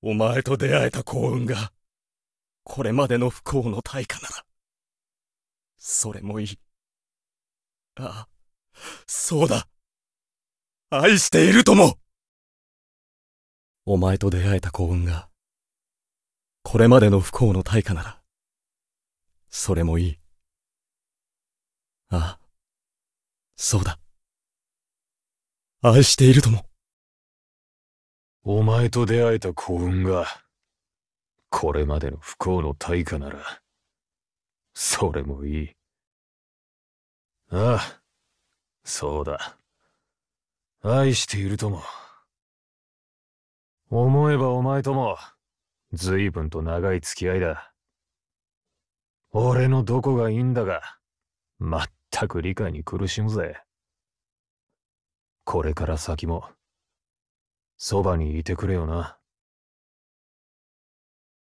お前と出会えた幸運が、これまでの不幸の対価なら、それもいい。ああ、そうだ。愛しているともお前と出会えた幸運が、これまでの不幸の対価なら、それもいい。ああ、そうだ。愛しているとも。お前と出会えた幸運が、これまでの不幸の対価なら、それもいい。ああ、そうだ。愛しているとも。思えばお前とも、随分と長い付き合いだ。俺のどこがいいんだが、全く理解に苦しむぜ。これから先も、そばにいてくれよな。